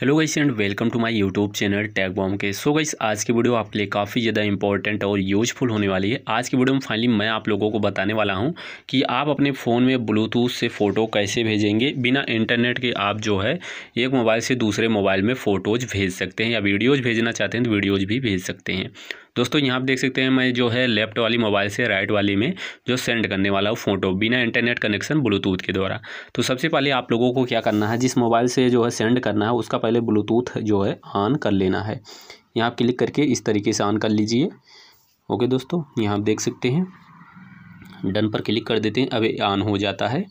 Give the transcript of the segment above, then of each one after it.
hello guys and welcome to my YouTube channel tag bomb के so guys आज की video आपके लिए काफ़ी ज़्यादा इंपॉर्टेंट और यूजफुल होने वाली है आज की वीडियो में फाइनली मैं आप लोगों को बताने वाला हूं कि आप अपने फ़ोन में ब्लूटूथ से फ़ोटो कैसे भेजेंगे बिना इंटरनेट के आप जो है एक मोबाइल से दूसरे मोबाइल में फ़ोटोज़ भेज सकते हैं या वीडियोज़ भेजना चाहते हैं तो वीडियोज़ भी भेज सकते हैं दोस्तों यहाँ आप देख सकते हैं मैं जो है लेफ्ट वाली मोबाइल से राइट वाली में जो सेंड करने वाला हूँ फ़ोटो बिना इंटरनेट कनेक्शन ब्लूटूथ के द्वारा तो सबसे पहले आप लोगों को क्या करना है जिस मोबाइल से जो है सेंड करना है उसका पहले ब्लूटूथ जो है ऑन कर लेना है यहाँ आप क्लिक करके इस तरीके से ऑन कर लीजिए ओके दोस्तों यहाँ आप देख सकते हैं डन पर क्लिक कर देते हैं अब ऑन हो जाता है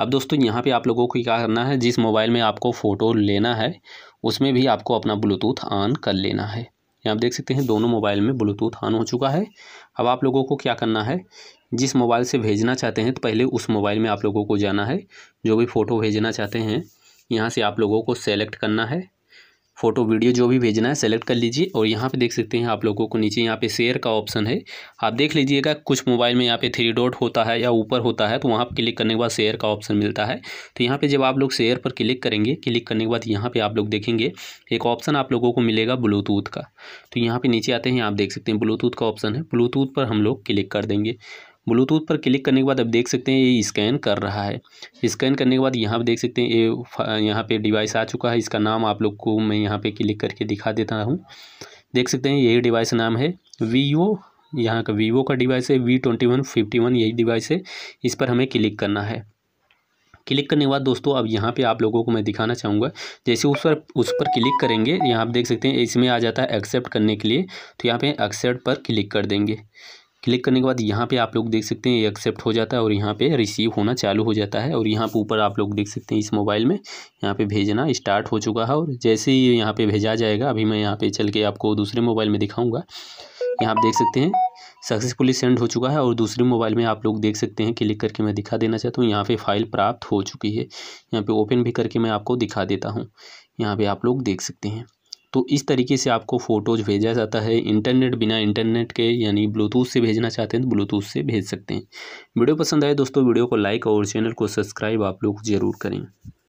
अब दोस्तों यहाँ पे आप लोगों को क्या करना है जिस मोबाइल में आपको फ़ोटो लेना है उसमें भी आपको अपना ब्लूटूथ ऑन कर लेना है यहाँ आप देख सकते हैं दोनों मोबाइल में ब्लूटूथ ऑन हो चुका है अब आप लोगों को क्या करना है जिस मोबाइल से भेजना चाहते हैं तो पहले उस मोबाइल में आप लोगों को जाना है जो भी फ़ोटो भेजना चाहते हैं यहाँ से आप लोगों को सेलेक्ट करना है फ़ोटो वीडियो जो भी भेजना है सेलेक्ट कर लीजिए और यहाँ पे देख सकते हैं आप लोगों को नीचे यहाँ पे शेयर का ऑप्शन है आप देख लीजिएगा कुछ मोबाइल में यहाँ पे थ्री डॉट होता है या ऊपर होता है तो वहाँ पर क्लिक करने के बाद शेयर का ऑप्शन मिलता है तो यहाँ पर जब आप लोग शेयर पर क्लिक करेंगे क्लिक करने के बाद यहाँ पर आप लोग देखेंगे एक ऑप्शन आप लोगों को मिलेगा ब्लूटूथ का तो यहाँ पर नीचे आते हैं आप देख सकते हैं ब्लूटूथ का ऑप्शन है ब्लूटूथ पर हम लोग क्लिक कर देंगे ब्लूटूथ पर क्लिक करने के बाद अब देख सकते हैं ये स्कैन कर रहा है स्कैन करने के बाद यहाँ पर देख सकते हैं ये यहाँ पे डिवाइस आ चुका है इसका नाम आप लोग को मैं यहाँ पे क्लिक करके दिखा देता हूँ देख सकते हैं यही डिवाइस नाम है वीवो यहाँ का वीवो का डिवाइस है V twenty one fifty one यही डिवाइस है इस पर हमें क्लिक करना है क्लिक करने के बाद दोस्तों अब यहाँ पे आप लोगों को मैं दिखाना चाहूँगा जैसे उस पर उस पर क्लिक करेंगे यहाँ आप देख सकते हैं इसमें आ जाता है एक्सेप्ट करने के लिए तो यहाँ पे एक्सेप्ट पर क्लिक कर देंगे क्लिक करने के बाद यहाँ पे आप लोग देख सकते हैं ये एक्सेप्ट हो जाता है और यहाँ पे रिसीव होना चालू हो जाता है और यहाँ पे ऊपर आप लोग देख सकते हैं इस मोबाइल में यहाँ पे भेजना स्टार्ट हो चुका है और जैसे ही यहाँ पे भेजा जाएगा अभी मैं यहाँ पे चल के आपको दूसरे मोबाइल में दिखाऊँगा यहाँ आप देख सकते हैं सक्सेसफुली सेंड हो चुका है और दूसरे मोबाइल में आप लोग देख सकते हैं क्लिक करके मैं दिखा देना चाहता हूँ यहाँ पर फाइल प्राप्त हो चुकी है यहाँ पर ओपन भी करके मैं आपको दिखा देता हूँ यहाँ पर आप लोग देख सकते हैं तो इस तरीके से आपको फ़ोटोज़ भेजा जाता है इंटरनेट बिना इंटरनेट के यानी ब्लूटूथ से भेजना चाहते हैं तो ब्लूटूथ से भेज सकते हैं वीडियो पसंद आए दोस्तों वीडियो को लाइक और चैनल को सब्सक्राइब आप लोग ज़रूर करें